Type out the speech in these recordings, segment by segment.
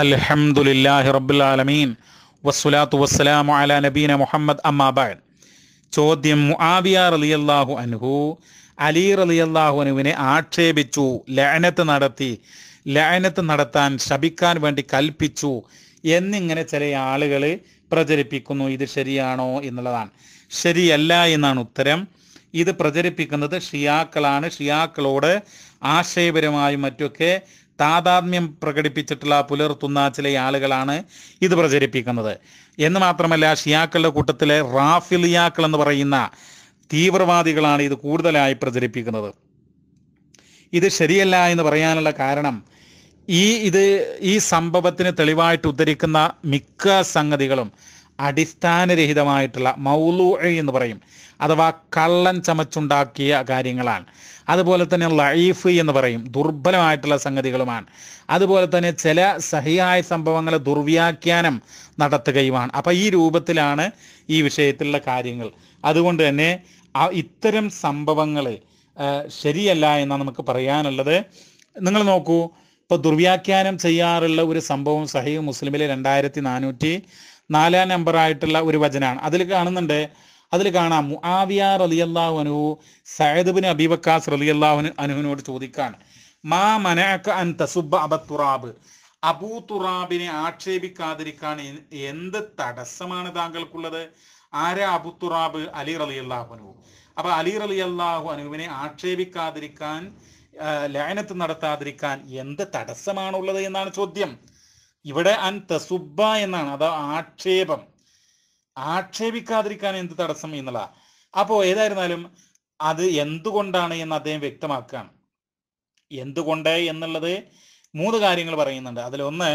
അലഹമുല്ലാഹി റബുലാലമീൻ വസ്സുലാത്തു വസ്സലാമു അല നബീന മുഹമ്മദ് അമ്മാബാൻ ചോദ്യം മുആവിയ റലിയല്ലാഹു അൻഹു അലി റലിയല്ലാഹു അനുവിനെ ആക്ഷേപിച്ചു ലയനത്ത് നടത്തി ലയനത്ത് നടത്താൻ ശപിക്കാൻ വേണ്ടി കൽപ്പിച്ചു എന്നിങ്ങനെ ചില ആളുകൾ പ്രചരിപ്പിക്കുന്നു ഇത് ശരിയാണോ എന്നുള്ളതാണ് ശരിയല്ല എന്നാണ് ഉത്തരം ഇത് പ്രചരിപ്പിക്കുന്നത് ഷിയാക്കളാണ് ഷിയാക്കളോട് ആശയപരമായും മറ്റൊക്കെ താതാത്മ്യം പ്രകടിപ്പിച്ചിട്ടുള്ള പുലർത്തുന്ന ചില ആളുകളാണ് ഇത് പ്രചരിപ്പിക്കുന്നത് എന്ന് മാത്രമല്ല ഷിയാക്കളുടെ കൂട്ടത്തിലെ റാഫിലിയാക്കൾ എന്ന് പറയുന്ന തീവ്രവാദികളാണ് ഇത് കൂടുതലായി പ്രചരിപ്പിക്കുന്നത് ഇത് ശരിയല്ല എന്ന് പറയാനുള്ള കാരണം ഈ ഇത് ഈ സംഭവത്തിന് തെളിവായിട്ട് ഉദ്ധരിക്കുന്ന മിക്ക സംഗതികളും അടിസ്ഥാനരഹിതമായിട്ടുള്ള മൗലൂ എന്ന് പറയും അഥവാ കള്ളൻ ചമച്ചുണ്ടാക്കിയ കാര്യങ്ങളാണ് അതുപോലെ തന്നെ ലൈഫ് എന്ന് പറയും ദുർബലമായിട്ടുള്ള സംഗതികളുമാണ് അതുപോലെ തന്നെ ചില സഹിയായ സംഭവങ്ങളെ ദുർവ്യാഖ്യാനം നടത്തുകയുമാണ് അപ്പോൾ ഈ രൂപത്തിലാണ് ഈ വിഷയത്തിലുള്ള കാര്യങ്ങൾ അതുകൊണ്ട് തന്നെ ഇത്തരം സംഭവങ്ങളെ ശരിയല്ല എന്നാണ് നമുക്ക് പറയാനുള്ളത് നിങ്ങൾ നോക്കൂ ഇപ്പോൾ ദുർവ്യാഖ്യാനം ചെയ്യാറുള്ള ഒരു സംഭവം സഹീ മുസ്ലിമിലെ രണ്ടായിരത്തി നാനൂറ്റി നാലാം നമ്പറായിട്ടുള്ള ഒരു വചനാണ് അതിൽ കാണുന്നുണ്ട് അതിൽ കാണാം മുആവിയ റലിയല്ലാഹു അനുഹു സയദ്ബിൻ അബീബക്കാസ് റളിയല്ലാഹു അനുഹുവിനോട് ചോദിക്കാണ് മാ മനഅക അൻ തസുബ്ബ അബത്തുറാബ് അബൂ തുറാബിനെ ആക്ഷേപിക്കാതിരിക്കാൻ എന്ത് തടസ്സമാണ് താങ്കൾക്കുള്ളത് ആരാ അബു തുറാബ് അലി റളിയല്ലാഹു അൻഹു അപ്പൊ അലി റളിയല്ലാഹു അള്ളാഹു അനുവിനെ ആക്ഷേപിക്കാതിരിക്കാൻ ലയനത്ത് നടത്താതിരിക്കാൻ എന്ത് തടസ്സമാണുള്ളത് എന്നാണ് ചോദ്യം ഇവിടെ അൻ തസുബ എന്നാണ് അത് ആക്ഷേപം ആക്ഷേപിക്കാതിരിക്കാൻ എന്ത് തടസ്സം എന്നുള്ള അപ്പോൾ ഏതായിരുന്നാലും അത് എന്തുകൊണ്ടാണ് എന്ന് അദ്ദേഹം വ്യക്തമാക്കുകയാണ് എന്തുകൊണ്ട് എന്നുള്ളത് മൂന്ന് കാര്യങ്ങൾ പറയുന്നുണ്ട് അതിലൊന്ന്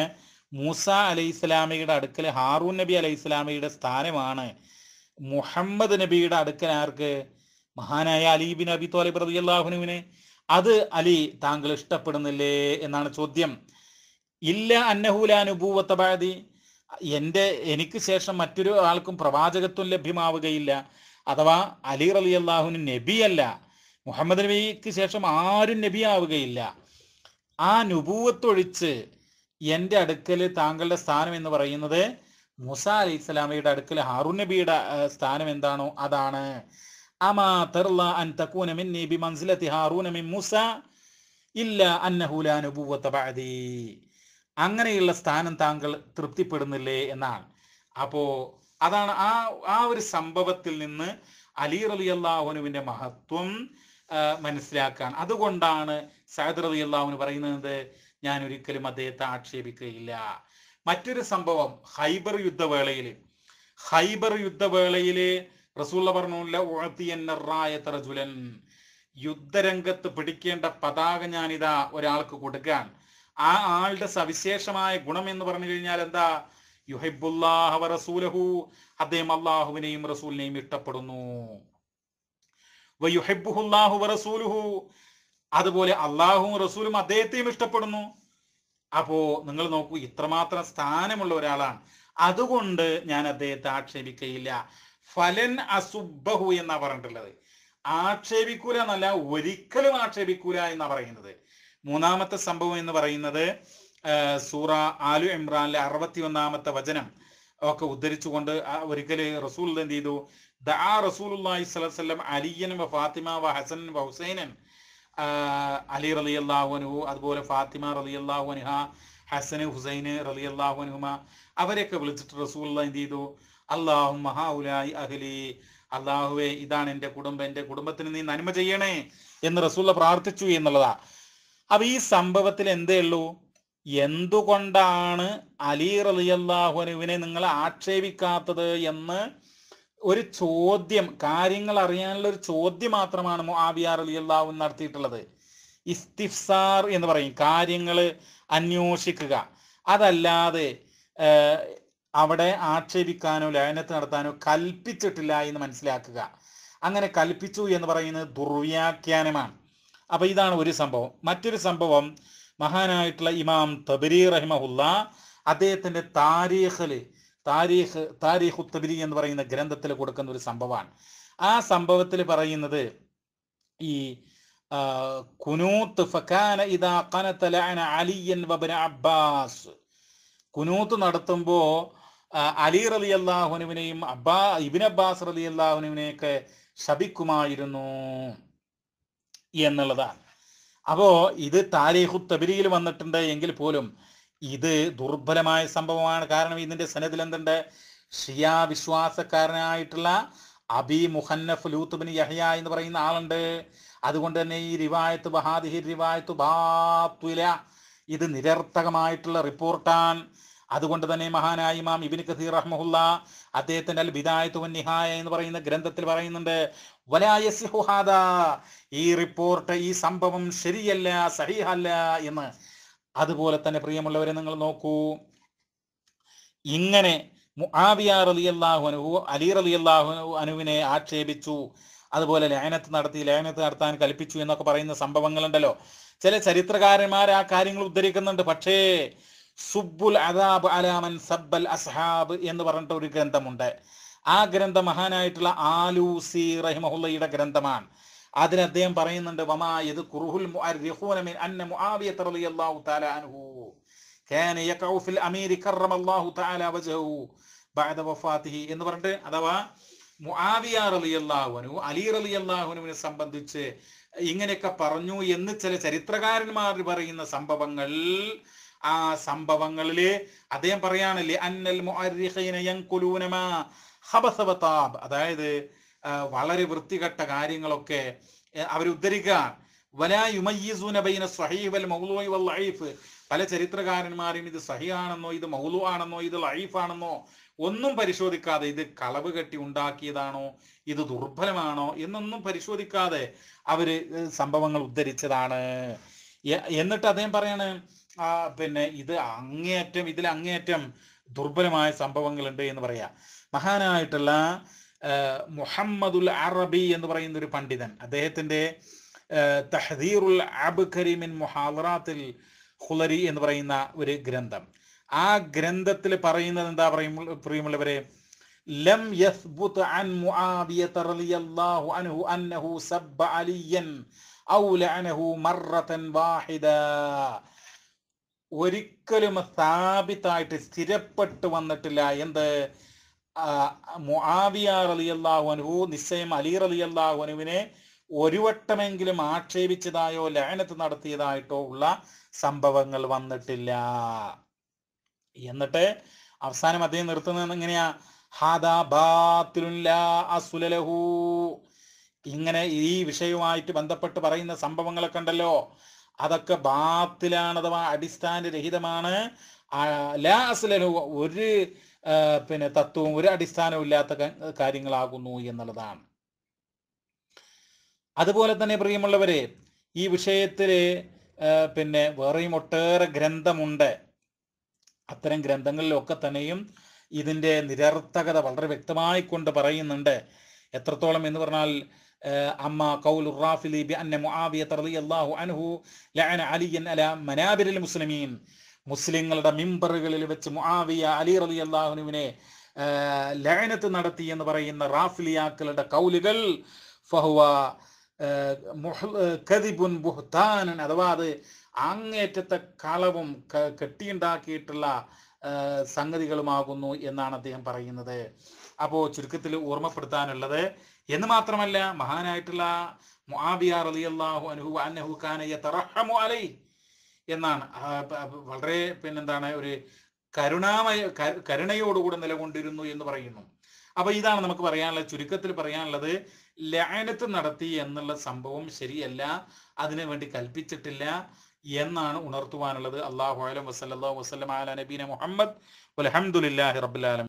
മൂസ അലി ഇസ്ലാമിയുടെ അടുക്കൽ ഹാറൂൻ നബി അലൈഹി ഇസ്ലാമിയുടെ സ്ഥാനമാണ് മുഹമ്മദ് നബിയുടെ അടുക്കൽ ആർക്ക് മഹാനായ അലി ബിൻ അബി തോലി പ്രതി അത് അലി താങ്കൾ ഇഷ്ടപ്പെടുന്നില്ലേ എന്നാണ് ചോദ്യം ഇല്ല അന്നഹൂലാനുഭൂവത്ത ബാധി എൻ്റെ എനിക്ക് ശേഷം മറ്റൊരു ആൾക്കും പ്രവാചകത്വം ലഭ്യമാവുകയില്ല അഥവാ അലി റലി അള്ളാഹുന് നബിയല്ല മുഹമ്മദ് നബിക്ക് ശേഷം ആരും നബിയാവുകയില്ല ആ അനുഭൂവത്തൊഴിച്ച് എൻ്റെ അടുക്കൽ താങ്കളുടെ സ്ഥാനം എന്ന് പറയുന്നത് മുസ അലി ഇസ്ലാമിയുടെ അടുക്കൽ ഹാറു നബിയുടെ സ്ഥാനം എന്താണോ അതാണ് അമാ തർല അൻ തക്കൂന മിൻ ഇല്ല അന്നഹുലാനുപൂവത്ത ബാധി അങ്ങനെയുള്ള സ്ഥാനം താങ്കൾ തൃപ്തിപ്പെടുന്നില്ലേ എന്നാണ് അപ്പോ അതാണ് ആ ആ ഒരു സംഭവത്തിൽ നിന്ന് അലി റലി അള്ളാഹുനുവിന്റെ മഹത്വം മനസ്സിലാക്കാൻ അതുകൊണ്ടാണ് സയദ് റലി അള്ളാഹുന് പറയുന്നത് ഞാൻ ഒരിക്കലും അദ്ദേഹത്തെ ആക്ഷേപിക്കുകയില്ല മറ്റൊരു സംഭവം ഹൈബർ യുദ്ധവേളയിൽ ഹൈബർ യുദ്ധവേളയിൽ റസൂള്ള പറഞ്ഞു യുദ്ധരംഗത്ത് പിടിക്കേണ്ട പതാക ഞാനിതാ ഒരാൾക്ക് കൊടുക്കാൻ ആ ആളുടെ സവിശേഷമായ ഗുണം എന്ന് പറഞ്ഞു കഴിഞ്ഞാൽ എന്താ യുഹബുല്ലാഹ റസൂലഹു അദ്ദേഹം അള്ളാഹുവിനെയും റസൂലിനെയും ഇഷ്ടപ്പെടുന്നു റസൂലുഹു അതുപോലെ അള്ളാഹുവും റസൂലും അദ്ദേഹത്തെയും ഇഷ്ടപ്പെടുന്നു അപ്പോ നിങ്ങൾ നോക്കൂ ഇത്രമാത്രം സ്ഥാനമുള്ള ഒരാളാണ് അതുകൊണ്ട് ഞാൻ അദ്ദേഹത്തെ ആക്ഷേപിക്കയില്ല ഫലൻ അസുബഹു എന്നാ പറഞ്ഞിട്ടുള്ളത് ആക്ഷേപിക്കൂല എന്നല്ല ഒരിക്കലും ആക്ഷേപിക്കൂല എന്നാ പറയുന്നത് മൂന്നാമത്തെ സംഭവം എന്ന് പറയുന്നത് സൂറ ആലു ഇമ്രാനിലെ അറുപത്തി ഒന്നാമത്തെ വചനം ഒക്കെ ഉദ്ധരിച്ചുകൊണ്ട് ഒരിക്കൽ റസൂൽ എന്ത് ചെയ്തു ദാ റസൂലുല്ലാഹി സ്വലം അലിയൻ വ ഫാത്തിമ വ ഹസൻ വ ഹുസൈനൻ അലി റലി അള്ളാഹുനു അതുപോലെ ഫാത്തിമ റലി അള്ളാഹുനഹ ഹസൻ ഹുസൈന് റലി അള്ളാഹുനുഹുമ അവരെയൊക്കെ വിളിച്ചിട്ട് റസൂലുള്ള എന്ത് ചെയ്തു അള്ളാഹു മഹാഉലായി അഹ്ലി അള്ളാഹുവേ ഇതാണ് എൻ്റെ കുടുംബം എൻ്റെ കുടുംബത്തിന് നീ നന്മ ചെയ്യണേ എന്ന് റസൂള്ള പ്രാർത്ഥിച്ചു എന്നുള്ളതാ അപ്പൊ ഈ സംഭവത്തിൽ എന്തേ ഉള്ളൂ എന്തുകൊണ്ടാണ് അലി റലിയല്ലാഹുനുവിനെ നിങ്ങൾ ആക്ഷേപിക്കാത്തത് എന്ന് ഒരു ചോദ്യം കാര്യങ്ങൾ അറിയാനുള്ള ഒരു ചോദ്യം മാത്രമാണ് അലി അള്ളാഹു നടത്തിയിട്ടുള്ളത് ഇസ്തിഫ്സാർ എന്ന് പറയും കാര്യങ്ങൾ അന്വേഷിക്കുക അതല്ലാതെ അവിടെ ആക്ഷേപിക്കാനോ ലയനത്ത് നടത്താനോ കൽപ്പിച്ചിട്ടില്ല എന്ന് മനസ്സിലാക്കുക അങ്ങനെ കൽപ്പിച്ചു എന്ന് പറയുന്നത് ദുർവ്യാഖ്യാനമാണ് അപ്പൊ ഇതാണ് ഒരു സംഭവം മറ്റൊരു സംഭവം മഹാനായിട്ടുള്ള ഇമാം തബരി റഹിമഹുല്ല അദ്ദേഹത്തിന്റെ താരീഖില് താരീഖ് താരീഖു തബരി എന്ന് പറയുന്ന ഗ്രന്ഥത്തിൽ കൊടുക്കുന്ന ഒരു സംഭവമാണ് ആ സംഭവത്തിൽ പറയുന്നത് ഈ കുനൂത്ത് ഫക്കാന ഇദാ കനത്ത അലിയൻ അബ്ബാസ് കുനൂത്ത് നടത്തുമ്പോൾ അലി റലി അള്ളാഹുനുവിനെയും അബ്ബാ ഇബിൻ അബ്ബാസ് റലി അള്ളാഹുനുവിനെയൊക്കെ ശപിക്കുമായിരുന്നു എന്നുള്ളതാണ് അപ്പോൾ ഇത് താരീഖു തബിരിയിൽ വന്നിട്ടുണ്ട് എങ്കിൽ പോലും ഇത് ദുർബലമായ സംഭവമാണ് കാരണം ഇതിന്റെ സനദിൽ എന്തുണ്ട് ഷിയാ വിശ്വാസക്കാരനായിട്ടുള്ള അബി മുഹന്നഫ് ലൂത്തുബിൻ യഹ്യ എന്ന് പറയുന്ന ആളുണ്ട് അതുകൊണ്ട് തന്നെ ഈ റിവായത്ത് ബഹാദിഹി റിവായത്ത് ബാത്തുല ഇത് നിരർത്ഥകമായിട്ടുള്ള റിപ്പോർട്ടാണ് അതുകൊണ്ട് തന്നെ മഹാനായ ഇമാം ഇബിൻ കസീർ റഹ്മുല്ല അദ്ദേഹത്തിന്റെ അൽ ബിദായത്തുവൻ നിഹായ എന്ന് പറയുന്ന ഗ്രന്ഥത്തിൽ പറയുന്നുണ്ട് വലായസിഹുഹാദ ഈ റിപ്പോർട്ട് ഈ സംഭവം ശരിയല്ല സഹിഹല്ല എന്ന് അതുപോലെ തന്നെ പ്രിയമുള്ളവരെ നിങ്ങൾ നോക്കൂ ഇങ്ങനെ മുആവിയ റളിയല്ലാഹു അലി റളിയല്ലാഹു അനുവിനെ ആക്ഷേപിച്ചു അതുപോലെ ലയനത്ത് നടത്തി ലയനത്ത് നടത്താൻ കൽപ്പിച്ചു എന്നൊക്കെ പറയുന്ന സംഭവങ്ങളുണ്ടല്ലോ ചില ചരിത്രകാരന്മാർ ആ കാര്യങ്ങൾ ഉദ്ധരിക്കുന്നുണ്ട് പക്ഷേ സുബുൽ അദാബ് അലാമൻ സബ്ബൽ അസ്ഹാബ് എന്ന് പറഞ്ഞിട്ട് ഒരു ഗ്രന്ഥമുണ്ട് ആ ഗ്രന്ഥം മഹാനായിട്ടുള്ള ആലൂസി റഹിമഹുല്ലയുടെ ഗ്രന്ഥമാണ് അതിന് അദ്ദേഹം പറയുന്നുണ്ട് വമാ അന്ന റളിയല്ലാഹു തആല അൻഹു കാന യഖഉ ഫിൽ അമീർ എന്ന് പറഞ്ഞിട്ട് അഥവാ മുആവിയ അലി സംബന്ധിച്ച് ഇങ്ങനെയൊക്കെ പറഞ്ഞു എന്ന് ചില ചരിത്രകാരന്മാർ പറയുന്ന സംഭവങ്ങൾ ആ സംഭവങ്ങളില് അദ്ദേഹം പറയാണല്ലേ അതായത് വളരെ വൃത്തികെട്ട കാര്യങ്ങളൊക്കെ അവരുദ്ധരിക്കാൻ പല ചരിത്രകാരന്മാരും ഇത് സഹിയാണെന്നോ ഇത് മൗലു ആണെന്നോ ഇത് ലൈഫ് ആണെന്നോ ഒന്നും പരിശോധിക്കാതെ ഇത് കളവ് കെട്ടി ഉണ്ടാക്കിയതാണോ ഇത് ദുർബലമാണോ എന്നൊന്നും പരിശോധിക്കാതെ അവര് സംഭവങ്ങൾ ഉദ്ധരിച്ചതാണ് എന്നിട്ട് അദ്ദേഹം പറയാണ് ആ പിന്നെ ഇത് അങ്ങേയറ്റം ഇതിൽ അങ്ങേയറ്റം ദുർബലമായ സംഭവങ്ങളുണ്ട് എന്ന് പറയാ മഹാനായിട്ടുള്ള മുഹമ്മദുൽ അറബി എന്ന് പറയുന്ന ഒരു പണ്ഡിതൻ അദ്ദേഹത്തിന്റെ തഹദീറുൽ കരീമിൻ മുഹാവറാത്തിൽ ഹുലരി എന്ന് പറയുന്ന ഒരു ഗ്രന്ഥം ആ ഗ്രന്ഥത്തിൽ പറയുന്നത് എന്താ പറയുമ്പോൾ പ്രിയമുള്ളവരെ ലം യസ്ബുത് അൻ മുആവിയത റളിയല്ലാഹു അൻഹു അന്നഹു സബ്ബ അലിയൻ ഔ ലഅനഹു മർറതൻ വാഹിദ ഒരിക്കലും സ്ഥാപിതായിട്ട് സ്ഥിരപ്പെട്ടു വന്നിട്ടില്ല എന്ത് മുആവിയ അലി അള്ളാഹുനഹു നിശ്ചയം അലി അലി അള്ളാഹുനുവിനെ ഒരു വട്ടമെങ്കിലും ആക്ഷേപിച്ചതായോ ലയനത്ത് നടത്തിയതായിട്ടോ ഉള്ള സംഭവങ്ങൾ വന്നിട്ടില്ല എന്നിട്ട് അവസാനം അദ്ദേഹം നിർത്തുന്നത് എങ്ങനെയാ ഇങ്ങനെ ഈ വിഷയവുമായിട്ട് ബന്ധപ്പെട്ട് പറയുന്ന സംഭവങ്ങളൊക്കെ ഉണ്ടല്ലോ അതൊക്കെ ബാത്തിലാണ് അഥവാ അടിസ്ഥാനരഹിതമാണ് ലാ അസ്ലലു ഒരു പിന്നെ തത്വവും ഒരു അടിസ്ഥാനവും ഇല്ലാത്ത കാര്യങ്ങളാകുന്നു എന്നുള്ളതാണ് അതുപോലെ തന്നെ പ്രിയമുള്ളവരെ ഈ വിഷയത്തിൽ പിന്നെ വേറെയും ഒട്ടേറെ ഗ്രന്ഥമുണ്ട് അത്തരം ഗ്രന്ഥങ്ങളിലൊക്കെ തന്നെയും ഇതിൻ്റെ നിരർത്ഥകത വളരെ വ്യക്തമായി കൊണ്ട് പറയുന്നുണ്ട് എത്രത്തോളം എന്ന് പറഞ്ഞാൽ أما قول الرافلي بأن معاوية رضي الله عنه لعن عليا على منابر المسلمين മുസ്ലിങ്ങളുടെ മിമ്പറുകളിൽ വെച്ച് മുആവിയ അലി റലി അള്ളാഹുനുവിനെ ലയനത്ത് നടത്തി എന്ന് പറയുന്ന റാഫിലിയാക്കളുടെ കൗലുകൾ ഫഹുവ കദിബുൻ ബുഹ്താനൻ അഥവാ അത് അങ്ങേറ്റത്തെ കളവും കെട്ടിയുണ്ടാക്കിയിട്ടുള്ള സംഗതികളുമാകുന്നു എന്നാണ് അദ്ദേഹം പറയുന്നത് അപ്പോൾ ചുരുക്കത്തിൽ ഓർമ്മപ്പെടുത്താനുള്ളത് എന്ന് മാത്രമല്ല മഹാനായിട്ടുള്ള റളിയല്ലാഹു അൻഹു കാന എന്നാണ് വളരെ പിന്നെന്താണ് ഒരു കരുണാമയ കരുണയോടുകൂടെ നിലകൊണ്ടിരുന്നു എന്ന് പറയുന്നു അപ്പൊ ഇതാണ് നമുക്ക് പറയാനുള്ള ചുരുക്കത്തിൽ പറയാനുള്ളത് ലയനത്ത് നടത്തി എന്നുള്ള സംഭവം ശരിയല്ല അതിനു വേണ്ടി കൽപ്പിച്ചിട്ടില്ല എന്നാണ് ഉണർത്തുവാനുള്ളത് അള്ളാഹു അലം വസ്ലാ വസ്ലം അല നബീന മുഹമ്മദ് അലഹമുല്ലാഹി റബുലാലമി